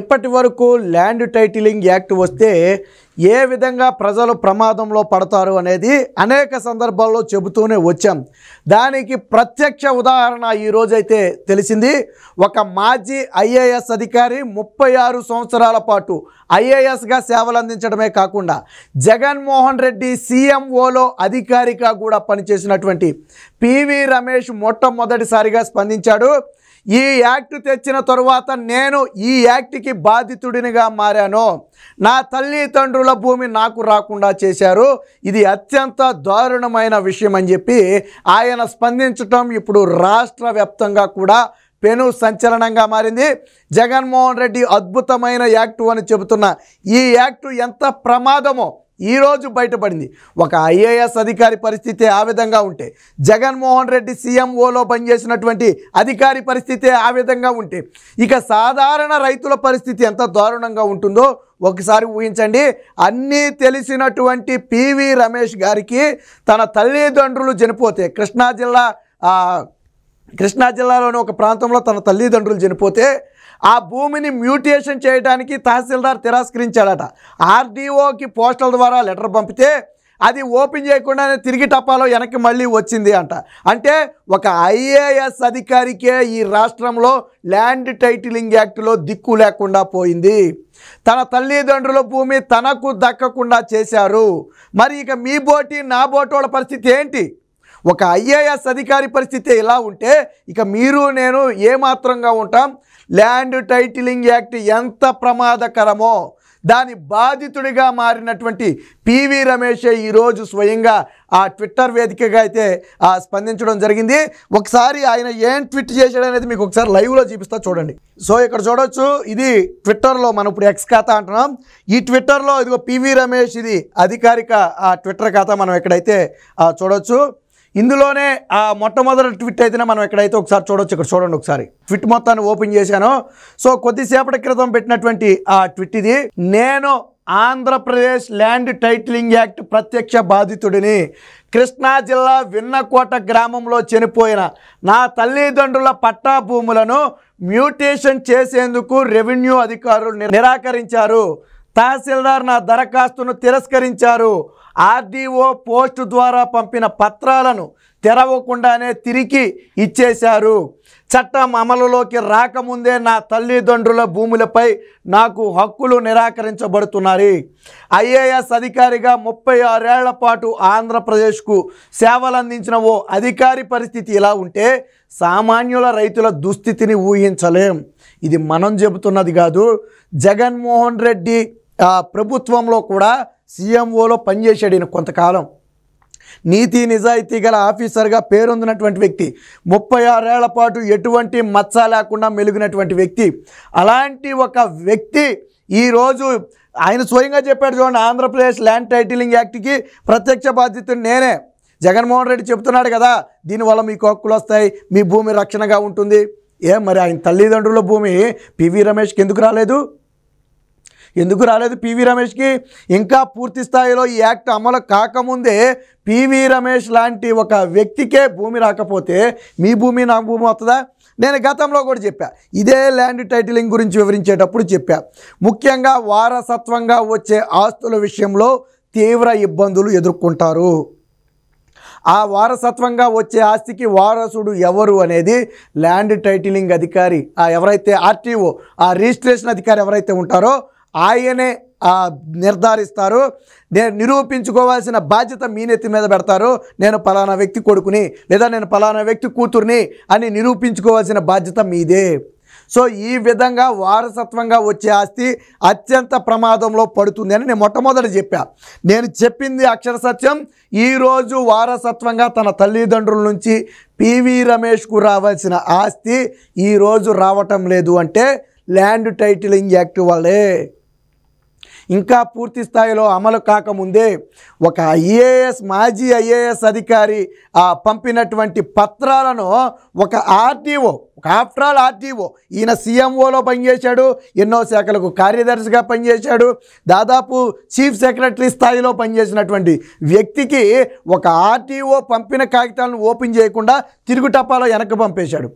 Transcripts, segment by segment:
ఇప్పటి వరకు land titling act వస్తే ఏ విధంగా ప్రజలు ప్రమాదంలో పడతారు అనేది అనేక సందర్భాల్లో చెబుతూనే వచ్చాం దానికి ప్రత్యక్ష ఉదాహరణ ఈరోజైతే తెలిసింది ఒక మాజీ ఐఏఎస్ అధికారి ముప్పై ఆరు సంవత్సరాల పాటు ఐఏఎస్గా సేవలు అందించడమే కాకుండా జగన్మోహన్ రెడ్డి సీఎంఓలో అధికారిగా కూడా పనిచేసినటువంటి పివి రమేష్ మొట్టమొదటిసారిగా స్పందించాడు ఈ యాక్ట్ తెచ్చిన తరువాత నేను ఈ యాక్ట్కి బాధితుడినిగా మారాను నా తండ్రుల భూమి నాకు రాకుండా చేశారు ఇది అత్యంత దారుణమైన విషయం అని చెప్పి ఆయన స్పందించటం ఇప్పుడు రాష్ట్ర వ్యాప్తంగా కూడా పెను సంచలనంగా మారింది జగన్మోహన్ రెడ్డి అద్భుతమైన యాక్టు అని చెబుతున్న ఈ యాక్టు ఎంత ప్రమాదమో ఈరోజు బయటపడింది ఒక ఐఏఎస్ అధికారి పరిస్థితి ఆ విధంగా ఉంటే జగన్మోహన్ రెడ్డి సీఎంఓలో పనిచేసినటువంటి అధికారి పరిస్థితి ఆ విధంగా ఉంటే ఇక సాధారణ రైతుల పరిస్థితి ఎంత దారుణంగా ఉంటుందో ఒకసారి ఊహించండి అన్నీ తెలిసినటువంటి పివి రమేష్ గారికి తన తల్లిదండ్రులు చనిపోతే కృష్ణా జిల్లా కృష్ణా జిల్లాలోని ఒక ప్రాంతంలో తన తల్లిదండ్రులు చనిపోతే ఆ భూమిని మ్యూటేషన్ చేయడానికి తహసీల్దార్ తిరస్కరించాడట ఆర్డీఓకి పోస్టల్ ద్వారా లెటర్ పంపితే అది ఓపెన్ చేయకుండానే తిరిగి టపాలో వెనక్కి మళ్ళీ వచ్చింది అంట అంటే ఒక ఐఏఎస్ అధికారికే ఈ రాష్ట్రంలో ల్యాండ్ టైటిలింగ్ యాక్ట్లో దిక్కు లేకుండా పోయింది తన తల్లిదండ్రుల భూమి తనకు దక్కకుండా చేశారు మరి ఇక మీ బోటి నా బోటోళ్ళ పరిస్థితి ఏంటి ఒక ఐఏఎస్ అధికారి పరిస్థితి ఇలా ఉంటే ఇక మీరు నేను ఏమాత్రంగా ఉంటాం ల్యాండ్ టైటిలింగ్ యాక్ట్ ఎంత ప్రమాదకరమో దాని బాధితుడిగా మారినటువంటి పివి రమేషే ఈరోజు స్వయంగా ఆ ట్విట్టర్ వేదికగా అయితే స్పందించడం జరిగింది ఒకసారి ఆయన ఏం ట్విట్ చేశాడనేది మీకు ఒకసారి లైవ్లో చూపిస్తా చూడండి సో ఇక్కడ చూడొచ్చు ఇది ట్విట్టర్లో మనం ఇప్పుడు ఎక్స్ ఖాతా అంటున్నాం ఈ ట్విట్టర్లో ఇదిగో పివి రమేష్ ఇది అధికారిక ఆ ట్విట్టర్ ఖాతా మనం ఇక్కడైతే చూడొచ్చు ఇందులోనే ఆ మొట్టమొదటి ట్విట్ అయితేనే మనం ఎక్కడైతే ఒకసారి చూడొచ్చు ఇక్కడ చూడండి ఒకసారి ట్విట్ మొత్తాన్ని ఓపెన్ చేశాను సో కొద్దిసేపటి క్రితం పెట్టినటువంటి ఆ ట్విట్ ఇది నేను ఆంధ్రప్రదేశ్ ల్యాండ్ టైటిలింగ్ యాక్ట్ ప్రత్యక్ష బాధితుడిని కృష్ణా జిల్లా విన్నకోట గ్రామంలో చనిపోయిన నా తల్లిదండ్రుల పట్టా భూములను మ్యూటేషన్ చేసేందుకు రెవెన్యూ అధికారులు నిరాకరించారు తహసీల్దార్ నా దరఖాస్తును తిరస్కరించారు ఆర్డీఓ పోస్టు ద్వారా పంపిన పత్రాలను తెరవకుండానే తిరిగి ఇచ్చేశారు చట్టం అమలులోకి రాకముందే నా తల్లిదండ్రుల భూములపై నాకు హక్కులు నిరాకరించబడుతున్నాయి ఐఏఎస్ అధికారిగా ముప్పై ఆరేళ్ల పాటు ఆంధ్రప్రదేశ్కు సేవలందించిన ఓ అధికారి పరిస్థితి ఇలా ఉంటే సామాన్యుల రైతుల దుస్థితిని ఊహించలేం ఇది మనం చెబుతున్నది కాదు జగన్మోహన్ రెడ్డి ప్రభుత్వంలో కూడా సీఎంఓలో పనిచేశాడు ఈయన కొంతకాలం నీతి నిజాయితీ గల ఆఫీసర్గా పేరొందినటువంటి వ్యక్తి ముప్పై ఆరేళ్ల పాటు ఎటువంటి మచ్చ లేకుండా మెలుగునటువంటి వ్యక్తి అలాంటి ఒక వ్యక్తి ఈరోజు ఆయన స్వయంగా చెప్పాడు చూడండి ఆంధ్రప్రదేశ్ ల్యాండ్ టైటిలింగ్ యాక్ట్కి ప్రత్యక్ష బాధ్యతను నేనే జగన్మోహన్ రెడ్డి చెప్తున్నాడు కదా దీనివల్ల మీకు హక్కులు వస్తాయి మీ భూమి రక్షణగా ఉంటుంది ఏ మరి ఆయన తల్లిదండ్రుల భూమి పివి రమేష్కి ఎందుకు రాలేదు ఎందుకు రాలేదు పివి రమేష్కి ఇంకా పూర్తి స్థాయిలో ఈ యాక్ట్ అమలు కాకముందే పివి రమేష్ లాంటి ఒక వ్యక్తికే భూమి రాకపోతే మీ భూమి నా భూమి వస్తుందా నేను గతంలో కూడా చెప్పా ఇదే ల్యాండ్ టైటిలింగ్ గురించి వివరించేటప్పుడు చెప్పా ముఖ్యంగా వారసత్వంగా వచ్చే ఆస్తుల విషయంలో తీవ్ర ఇబ్బందులు ఎదుర్కొంటారు ఆ వారసత్వంగా వచ్చే ఆస్తికి వారసుడు ఎవరు అనేది ల్యాండ్ టైటిలింగ్ అధికారి ఆ ఎవరైతే ఆర్టీఓ ఆ రిజిస్ట్రేషన్ అధికారి ఎవరైతే ఉంటారో ఆయనే నిర్ధారిస్తారు నేను నిరూపించుకోవాల్సిన బాధ్యత మీ నెత్తి మీద పెడతారు నేను పలానా వ్యక్తి కొడుకుని లేదా నేను పలానా వ్యక్తి కూతుర్ని అని నిరూపించుకోవాల్సిన బాధ్యత మీదే సో ఈ విధంగా వారసత్వంగా వచ్చే ఆస్తి అత్యంత ప్రమాదంలో పడుతుంది అని నేను మొట్టమొదటి చెప్పా నేను చెప్పింది అక్షర సత్యం ఈరోజు వారసత్వంగా తన తల్లిదండ్రుల నుంచి పివి రమేష్కు రావాల్సిన ఆస్తి ఈరోజు రావటం లేదు అంటే ల్యాండ్ టైటిలింగ్ యాక్ట్ వాళ్ళే ఇంకా పూర్తి స్థాయిలో అమలు కాకముందే ఒక ఐఏఎస్ మాజీ ఐఏఎస్ అధికారి పంపినటువంటి పత్రాలను ఒక ఆర్టీఓ ఒక ఆఫ్టర్ ఆల్ ఆర్టీఓ ఈయన సీఎంఓలో పనిచేశాడు ఎన్నో శాఖలకు కార్యదర్శిగా పనిచేశాడు దాదాపు చీఫ్ సెక్రటరీ స్థాయిలో పనిచేసినటువంటి వ్యక్తికి ఒక ఆర్టీఓ పంపిన కాగితాలను ఓపెన్ చేయకుండా తిరుగు టపాలో వెనక్కి పంపేశాడు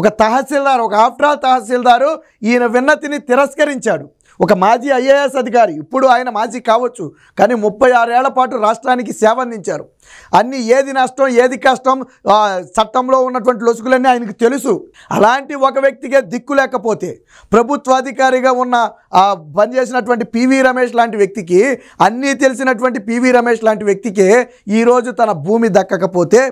ఒక తహసీల్దార్ ఒక ఆఫ్టర్ ఆల్ తహసీల్దారు ఈయన విన్నతిని తిరస్కరించాడు ఒక మాజీ ఐఏఎస్ అధికారి ఇప్పుడు ఆయన మాజీ కావచ్చు కానీ ముప్పై ఆరేళ్ల పాటు రాష్ట్రానికి సేవ అందించారు అన్ని ఏది నష్టం ఏది కష్టం చట్టంలో ఉన్నటువంటి లొసుగులన్నీ ఆయనకు తెలుసు అలాంటి ఒక వ్యక్తికే దిక్కు లేకపోతే ప్రభుత్వాధికారిగా ఉన్న పనిచేసినటువంటి పివి రమేష్ లాంటి వ్యక్తికి అన్నీ తెలిసినటువంటి పివి రమేష్ లాంటి వ్యక్తికి ఈరోజు తన భూమి దక్కకపోతే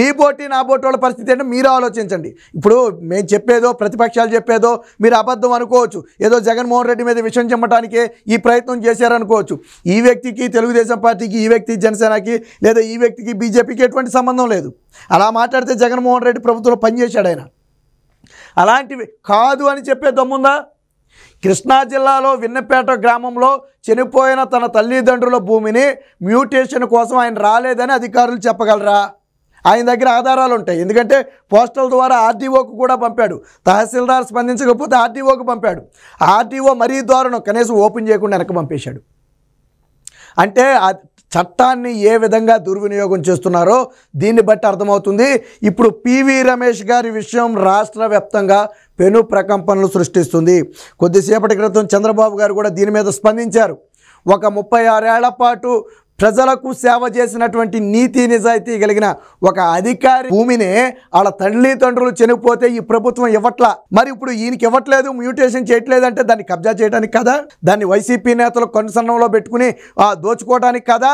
మీ బోటి నా బోటి వాళ్ళ పరిస్థితి ఏంటో మీరు ఆలోచించండి ఇప్పుడు మేము చెప్పేదో ప్రతిపక్షాలు చెప్పేదో మీరు అబద్ధం అనుకోవచ్చు ఏదో జగన్మోహన్ రెడ్డి మీద విషం చెమ్మటానికే ఈ ప్రయత్నం చేశారనుకోవచ్చు ఈ వ్యక్తికి తెలుగుదేశం పార్టీకి ఈ వ్యక్తి జనసేనకి లేదా ఈ వ్యక్తికి బీజేపీకి ఎటువంటి సంబంధం లేదు అలా మాట్లాడితే జగన్మోహన్ రెడ్డి ప్రభుత్వంలో పనిచేశాడు ఆయన అలాంటివి కాదు అని చెప్పే దమ్ముందా కృష్ణా జిల్లాలో విన్నపేట గ్రామంలో చనిపోయిన తన తల్లిదండ్రుల భూమిని మ్యూటేషన్ కోసం ఆయన రాలేదని అధికారులు చెప్పగలరా ఆయన దగ్గర ఆధారాలు ఉంటాయి ఎందుకంటే పోస్టల్ ద్వారా ఆర్టీఓకు కూడా పంపాడు తహసీల్దార్ స్పందించకపోతే ఆర్టీఓకు పంపాడు ఆర్టీఓ మరీ దారుణం కనీసం ఓపెన్ చేయకుండా వెనక పంపేశాడు అంటే చట్టాన్ని ఏ విధంగా దుర్వినియోగం చేస్తున్నారో దీన్ని బట్టి అర్థమవుతుంది ఇప్పుడు పివి రమేష్ గారి విషయం రాష్ట్ర వ్యాప్తంగా పెను ప్రకంపనలు సృష్టిస్తుంది కొద్దిసేపటి క్రితం చంద్రబాబు గారు కూడా దీని మీద స్పందించారు ఒక ముప్పై ఆరేళ్ల పాటు ప్రజలకు సేవ చేసినటువంటి నీతి నిజాయితీ కలిగిన ఒక అధికారి భూమిని వాళ్ళ తండ్రి తండ్రులు చనిపోతే ఈ ప్రభుత్వం ఇవ్వట్లా మరి ఇప్పుడు ఈయనకి ఇవ్వట్లేదు మ్యూటేషన్ చేయట్లేదు అంటే దాన్ని కబ్జా చేయడానికి కదా దాన్ని వైసీపీ నేతలు కొనసన్నంలో పెట్టుకుని దోచుకోవడానికి కదా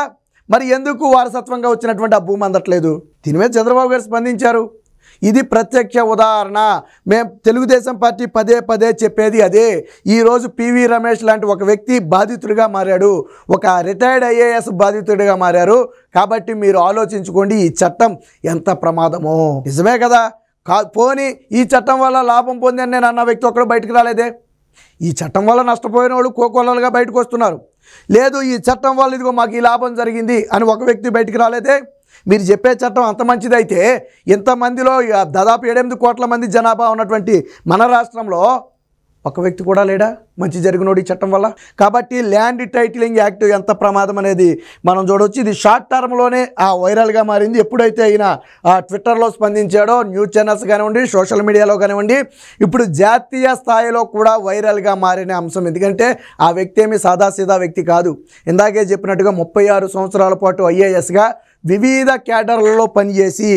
మరి ఎందుకు వారసత్వంగా వచ్చినటువంటి ఆ భూమి అందట్లేదు దీని మీద చంద్రబాబు గారు స్పందించారు ఇది ప్రత్యక్ష ఉదాహరణ మేము తెలుగుదేశం పార్టీ పదే పదే చెప్పేది అదే ఈరోజు పివి రమేష్ లాంటి ఒక వ్యక్తి బాధితుడిగా మారాడు ఒక రిటైర్డ్ ఐఏఎస్ బాధితుడిగా మారారు కాబట్టి మీరు ఆలోచించుకోండి ఈ చట్టం ఎంత ప్రమాదమో నిజమే కదా కా పోని ఈ చట్టం వల్ల లాభం పొందని నేను అన్న వ్యక్తి ఒక్కడు బయటకు రాలేదే ఈ చట్టం వల్ల నష్టపోయిన వాళ్ళు కోకొల్లలుగా బయటకు వస్తున్నారు లేదు ఈ చట్టం వల్ల ఇదిగో మాకు ఈ లాభం జరిగింది అని ఒక వ్యక్తి బయటికి రాలేదే మీరు చెప్పే చట్టం అంత మంచిదైతే ఇంతమందిలో దాదాపు ఏడెనిమిది కోట్ల మంది జనాభా ఉన్నటువంటి మన రాష్ట్రంలో ఒక వ్యక్తి కూడా లేడా మంచి జరిగినోడు ఈ చట్టం వల్ల కాబట్టి ల్యాండ్ టైటిలింగ్ యాక్ట్ ఎంత ప్రమాదం అనేది మనం చూడవచ్చు ఇది షార్ట్ టర్మ్లోనే ఆ వైరల్గా మారింది ఎప్పుడైతే ఆయన ట్విట్టర్లో స్పందించాడో న్యూస్ ఛానల్స్ కానివ్వండి సోషల్ మీడియాలో కానివ్వండి ఇప్పుడు జాతీయ స్థాయిలో కూడా వైరల్గా మారిన అంశం ఎందుకంటే ఆ వ్యక్తి ఏమి సాదాసీదా వ్యక్తి కాదు ఇందాకే చెప్పినట్టుగా ముప్పై సంవత్సరాల పాటు ఐఏఎస్గా వివిధ కేటర్లలో పనిచేసి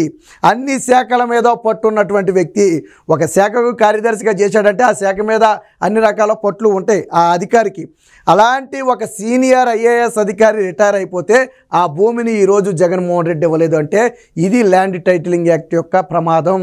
అన్ని శాఖల మీద పట్టున్నటువంటి వ్యక్తి ఒక శాఖకు కార్యదర్శిగా చేశాడంటే ఆ శాఖ మీద అన్ని రకాల పట్లు ఉంటాయి ఆ అధికారికి అలాంటి ఒక సీనియర్ ఐఏఎస్ అధికారి రిటైర్ అయిపోతే ఆ భూమిని ఈరోజు జగన్మోహన్ రెడ్డి ఇవ్వలేదు అంటే ఇది ల్యాండ్ టైటిలింగ్ యాక్ట్ యొక్క ప్రమాదం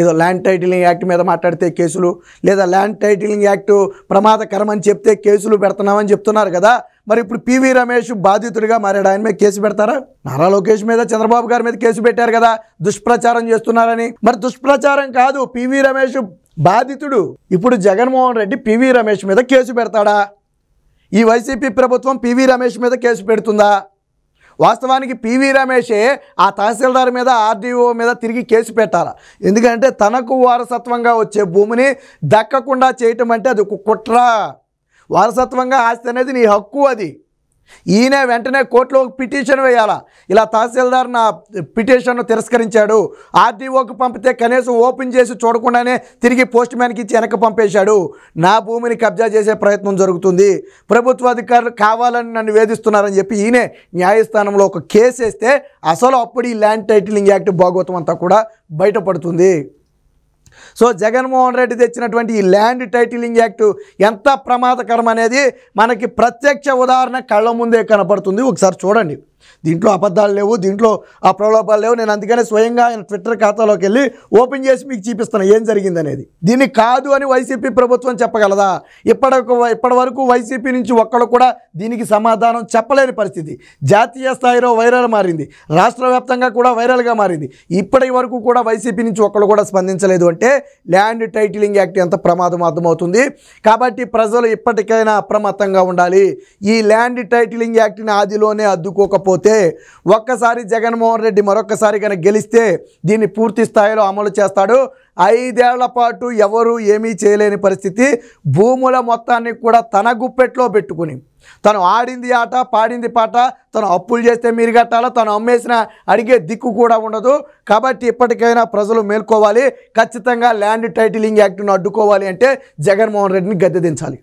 ఏదో ల్యాండ్ టైటిలింగ్ యాక్ట్ మీద మాట్లాడితే కేసులు లేదా ల్యాండ్ టైటిలింగ్ యాక్టు ప్రమాదకరం అని చెప్తే కేసులు పెడుతున్నామని చెప్తున్నారు కదా మరి ఇప్పుడు పివి రమేష్ బాధితుడిగా మారాడు ఆయన మీద కేసు పెడతారా నారా లోకేష్ మీద చంద్రబాబు గారి మీద కేసు పెట్టారు కదా దుష్ప్రచారం చేస్తున్నారని మరి దుష్ప్రచారం కాదు పివి రమేష్ బాధితుడు ఇప్పుడు జగన్మోహన్ రెడ్డి పివి రమేష్ మీద కేసు పెడతాడా ఈ వైసీపీ ప్రభుత్వం పివి రమేష్ మీద కేసు పెడుతుందా వాస్తవానికి పివి రమేషే ఆ తహసీల్దార్ మీద ఆర్డీఓ మీద తిరిగి కేసు పెట్టాలి ఎందుకంటే తనకు వారసత్వంగా వచ్చే భూమిని దక్కకుండా చేయటం అంటే అది ఒక కుట్ర వారసత్వంగా ఆస్తి అనేది నీ హక్కు అది ఈయన వెంటనే కోర్టులో పిటిషన్ వేయాలా ఇలా తహసీల్దార్ నా పిటిషన్ను తిరస్కరించాడు ఆర్డీఓకి పంపితే కనీసం ఓపెన్ చేసి చూడకుండానే తిరిగి పోస్ట్ మ్యాన్కి ఇచ్చి వెనక పంపేశాడు నా భూమిని కబ్జా చేసే ప్రయత్నం జరుగుతుంది ప్రభుత్వ అధికారులు కావాలని నన్ను వేధిస్తున్నారని చెప్పి ఈయనే న్యాయస్థానంలో ఒక కేసు వేస్తే అసలు అప్పుడు ఈ ల్యాండ్ టైటిలింగ్ యాక్ట్ భాగవతం అంతా కూడా బయటపడుతుంది సో జగన్మోహన్ రెడ్డి తెచ్చినటువంటి ఈ ల్యాండ్ టైటిలింగ్ యాక్ట్ ఎంత ప్రమాదకరం అనేది మనకి ప్రత్యక్ష ఉదాహరణ కళ్ళ ముందే కనపడుతుంది ఒకసారి చూడండి దీంట్లో అబద్ధాలు లేవు దీంట్లో ఆ ప్రలోభాలు లేవు నేను అందుకనే స్వయంగా ఆయన ట్విట్టర్ ఖాతాలోకి వెళ్ళి ఓపెన్ చేసి మీకు చూపిస్తాను ఏం జరిగిందనేది దీన్ని కాదు అని వైసీపీ ప్రభుత్వం చెప్పగలదా ఇప్పటి ఇప్పటి వరకు వైసీపీ నుంచి ఒక్కడు కూడా దీనికి సమాధానం చెప్పలేని పరిస్థితి జాతీయ స్థాయిలో వైరల్ మారింది రాష్ట్ర వ్యాప్తంగా కూడా వైరల్గా మారింది ఇప్పటి వరకు కూడా వైసీపీ నుంచి ఒక్కడు కూడా స్పందించలేదు అంటే ల్యాండ్ టైటిలింగ్ యాక్ట్ ఎంత ప్రమాదం అర్థమవుతుంది కాబట్టి ప్రజలు ఇప్పటికైనా అప్రమత్తంగా ఉండాలి ఈ ల్యాండ్ టైటిలింగ్ యాక్ట్ని ఆదిలోనే అద్దుకోకపోతే లేకపోతే ఒక్కసారి జగన్మోహన్ రెడ్డి మరొకసారి కనుక గెలిస్తే దీన్ని పూర్తి స్థాయిలో అమలు చేస్తాడు ఐదేళ్ల పాటు ఎవరు ఏమీ చేయలేని పరిస్థితి భూముల మొత్తాన్ని కూడా తన గుప్పెట్లో పెట్టుకుని తను ఆడింది ఆట పాడింది పాట తను అప్పులు చేస్తే మీరు కట్టాలో తను అమ్మేసిన అడిగే దిక్కు కూడా ఉండదు కాబట్టి ఇప్పటికైనా ప్రజలు మేల్కోవాలి ఖచ్చితంగా ల్యాండ్ టైటిలింగ్ యాక్ట్ను అడ్డుకోవాలి అంటే జగన్మోహన్ రెడ్డిని గద్దెదించాలి దించాలి